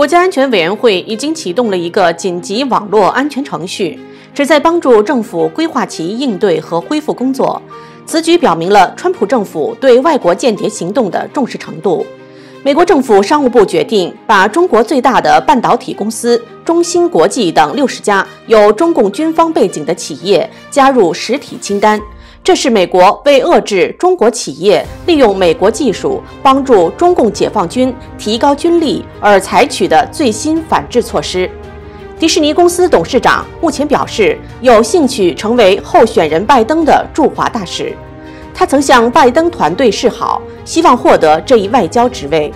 国家安全委员会已经启动了一个紧急网络安全程序，旨在帮助政府规划其应对和恢复工作。此举表明了川普政府对外国间谍行动的重视程度。美国政府商务部决定把中国最大的半导体公司中芯国际等六十家有中共军方背景的企业加入实体清单。这是美国为遏制中国企业利用美国技术帮助中共解放军提高军力而采取的最新反制措施。迪士尼公司董事长目前表示有兴趣成为候选人拜登的驻华大使。他曾向拜登团队示好，希望获得这一外交职位。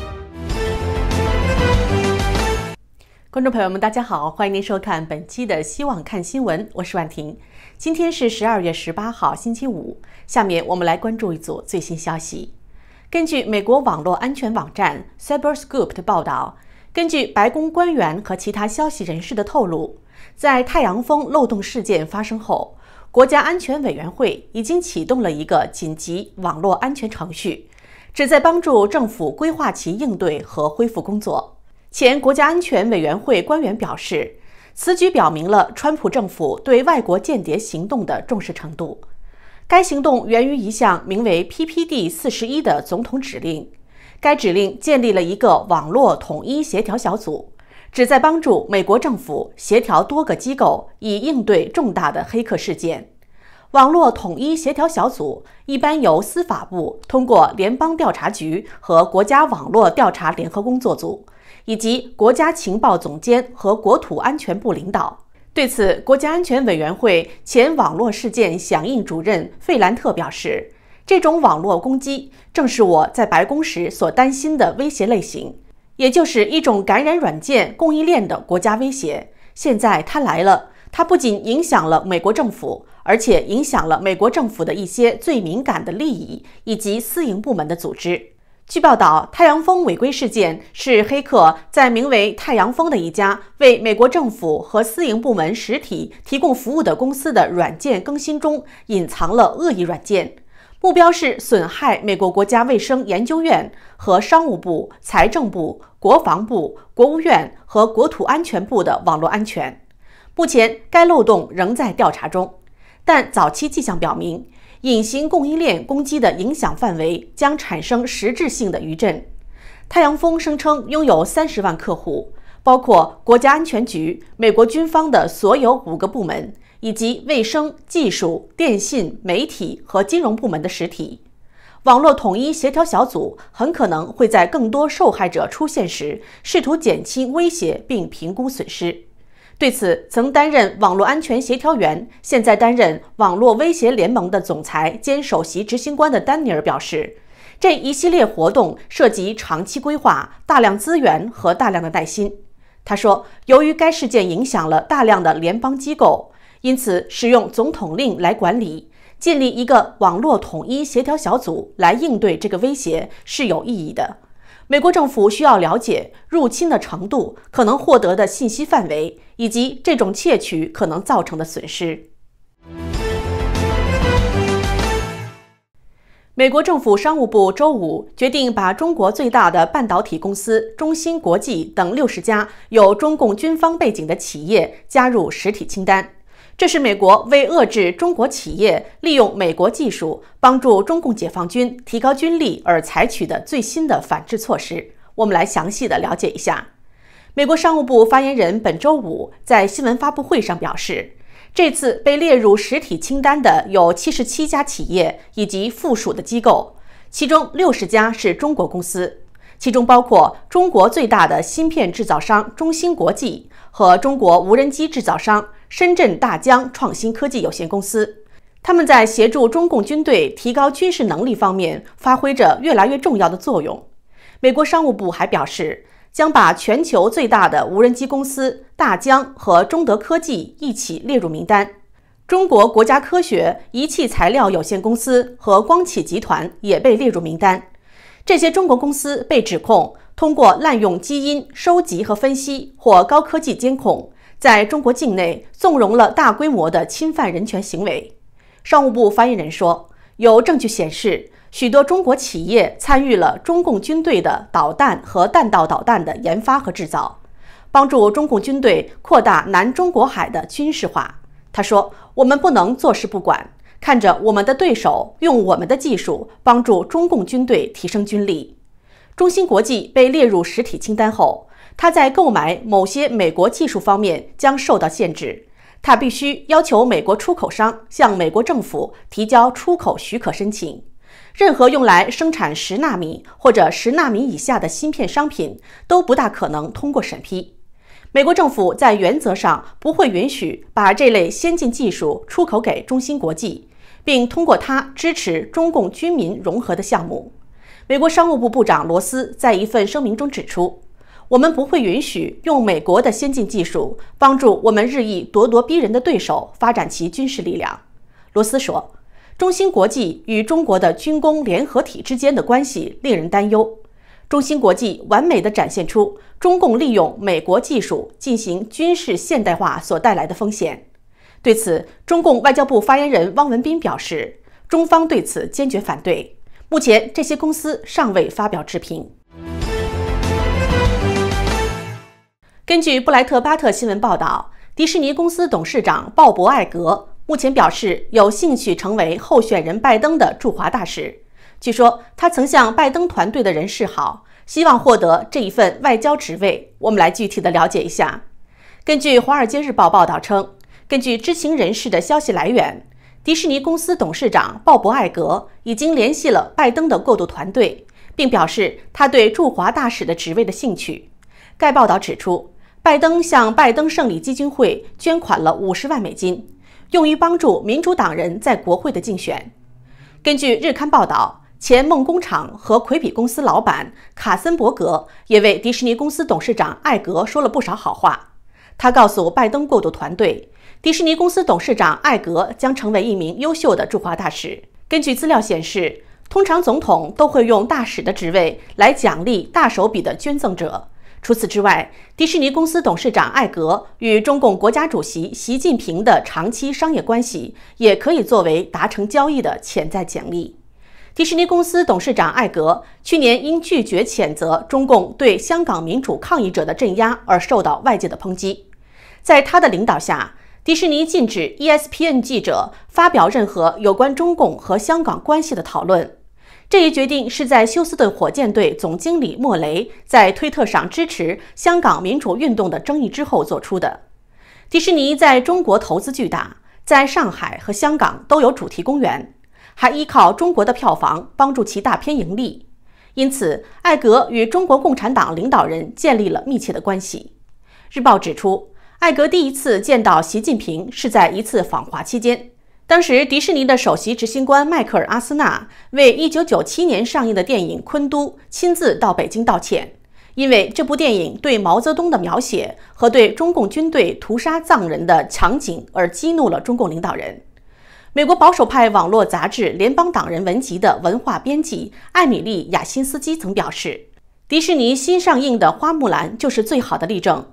观众朋友们，大家好，欢迎您收看本期的《希望看新闻》，我是婉婷。今天是十二月十八号，星期五。下面我们来关注一组最新消息。根据美国网络安全网站 c y b e r s c o o p 的报道，根据白宫官员和其他消息人士的透露，在太阳风漏洞事件发生后，国家安全委员会已经启动了一个紧急网络安全程序，旨在帮助政府规划其应对和恢复工作。前国家安全委员会官员表示。此举表明了川普政府对外国间谍行动的重视程度。该行动源于一项名为 PPD 四十一的总统指令。该指令建立了一个网络统一协调小组，旨在帮助美国政府协调多个机构以应对重大的黑客事件。网络统一协调小组一般由司法部通过联邦调查局和国家网络调查联合工作组。以及国家情报总监和国土安全部领导对此，国家安全委员会前网络事件响应主任费兰特表示：“这种网络攻击正是我在白宫时所担心的威胁类型，也就是一种感染软件供应链的国家威胁。现在它来了，它不仅影响了美国政府，而且影响了美国政府的一些最敏感的利益以及私营部门的组织。”据报道，太阳风违规事件是黑客在名为“太阳风”的一家为美国政府和私营部门实体提供服务的公司的软件更新中隐藏了恶意软件，目标是损害美国国家卫生研究院和商务部、财政部、国防部、国务院和国土安全部的网络安全。目前，该漏洞仍在调查中，但早期迹象表明。隐形供应链攻击的影响范围将产生实质性的余震。太阳风声称拥有三十万客户，包括国家安全局、美国军方的所有五个部门，以及卫生、技术、电信、媒体和金融部门的实体。网络统一协调小组很可能会在更多受害者出现时，试图减轻威胁并评估损失。对此，曾担任网络安全协调员，现在担任网络威胁联盟的总裁兼首席执行官的丹尼尔表示，这一系列活动涉及长期规划、大量资源和大量的耐心。他说，由于该事件影响了大量的联邦机构，因此使用总统令来管理，建立一个网络统一协调小组来应对这个威胁是有意义的。美国政府需要了解入侵的程度、可能获得的信息范围，以及这种窃取可能造成的损失。美国政府商务部周五决定把中国最大的半导体公司中芯国际等六十家有中共军方背景的企业加入实体清单。这是美国为遏制中国企业利用美国技术帮助中共解放军提高军力而采取的最新的反制措施。我们来详细的了解一下。美国商务部发言人本周五在新闻发布会上表示，这次被列入实体清单的有七十七家企业以及附属的机构，其中六十家是中国公司，其中包括中国最大的芯片制造商中芯国际和中国无人机制造商。深圳大疆创新科技有限公司，他们在协助中共军队提高军事能力方面发挥着越来越重要的作用。美国商务部还表示，将把全球最大的无人机公司大疆和中德科技一起列入名单。中国国家科学仪器材料有限公司和光启集团也被列入名单。这些中国公司被指控通过滥用基因收集和分析或高科技监控。在中国境内纵容了大规模的侵犯人权行为，商务部发言人说：“有证据显示，许多中国企业参与了中共军队的导弹和弹道导弹的研发和制造，帮助中共军队扩大南中国海的军事化。”他说：“我们不能坐视不管，看着我们的对手用我们的技术帮助中共军队提升军力。”中芯国际被列入实体清单后。他在购买某些美国技术方面将受到限制。他必须要求美国出口商向美国政府提交出口许可申请。任何用来生产十纳米或者十纳米以下的芯片商品都不大可能通过审批。美国政府在原则上不会允许把这类先进技术出口给中芯国际，并通过它支持中共军民融合的项目。美国商务部部长罗斯在一份声明中指出。我们不会允许用美国的先进技术帮助我们日益咄咄逼人的对手发展其军事力量，罗斯说。中芯国际与中国的军工联合体之间的关系令人担忧。中芯国际完美地展现出中共利用美国技术进行军事现代化所带来的风险。对此，中共外交部发言人汪文斌表示，中方对此坚决反对。目前，这些公司尚未发表置评。根据布莱特巴特新闻报道，迪士尼公司董事长鲍勃艾格目前表示有兴趣成为候选人拜登的驻华大使。据说他曾向拜登团队的人示好，希望获得这一份外交职位。我们来具体的了解一下。根据《华尔街日报》报道称，根据知情人士的消息来源，迪士尼公司董事长鲍勃艾格已经联系了拜登的过渡团队，并表示他对驻华大使的职位的兴趣。该报道指出。拜登向拜登胜利基金会捐款了五十万美金，用于帮助民主党人在国会的竞选。根据日刊报道，前梦工厂和魁比公司老板卡森伯格也为迪士尼公司董事长艾格说了不少好话。他告诉拜登过渡团队，迪士尼公司董事长艾格将成为一名优秀的驻华大使。根据资料显示，通常总统都会用大使的职位来奖励大手笔的捐赠者。除此之外，迪士尼公司董事长艾格与中共国家主席习近平的长期商业关系，也可以作为达成交易的潜在奖励。迪士尼公司董事长艾格去年因拒绝谴责中共对香港民主抗议者的镇压而受到外界的抨击。在他的领导下，迪士尼禁止 ESPN 记者发表任何有关中共和香港关系的讨论。这一决定是在休斯顿火箭队总经理莫雷在推特上支持香港民主运动的争议之后做出的。迪士尼在中国投资巨大，在上海和香港都有主题公园，还依靠中国的票房帮助其大片盈利。因此，艾格与中国共产党领导人建立了密切的关系。《日报》指出，艾格第一次见到习近平是在一次访华期间。当时，迪士尼的首席执行官迈克尔·阿斯纳为1997年上映的电影《昆都》亲自到北京道歉，因为这部电影对毛泽东的描写和对中共军队屠杀藏人的场景而激怒了中共领导人。美国保守派网络杂志《联邦党人文集》的文化编辑艾米丽·雅辛斯基曾表示，迪士尼新上映的《花木兰》就是最好的例证。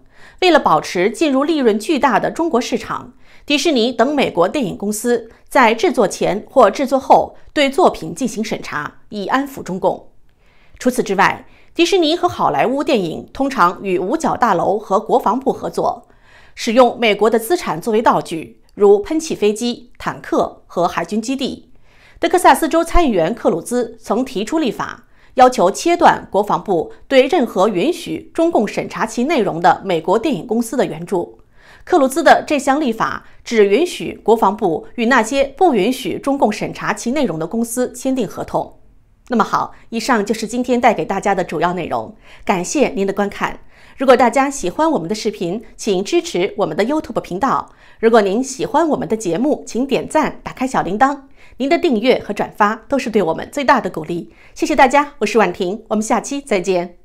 为了保持进入利润巨大的中国市场。迪士尼等美国电影公司在制作前或制作后对作品进行审查，以安抚中共。除此之外，迪士尼和好莱坞电影通常与五角大楼和国防部合作，使用美国的资产作为道具，如喷气飞机、坦克和海军基地。德克萨斯州参议员克鲁兹曾提出立法，要求切断国防部对任何允许中共审查其内容的美国电影公司的援助。克鲁兹的这项立法只允许国防部与那些不允许中共审查其内容的公司签订合同。那么好，以上就是今天带给大家的主要内容，感谢您的观看。如果大家喜欢我们的视频，请支持我们的 YouTube 频道。如果您喜欢我们的节目，请点赞、打开小铃铛。您的订阅和转发都是对我们最大的鼓励。谢谢大家，我是婉婷，我们下期再见。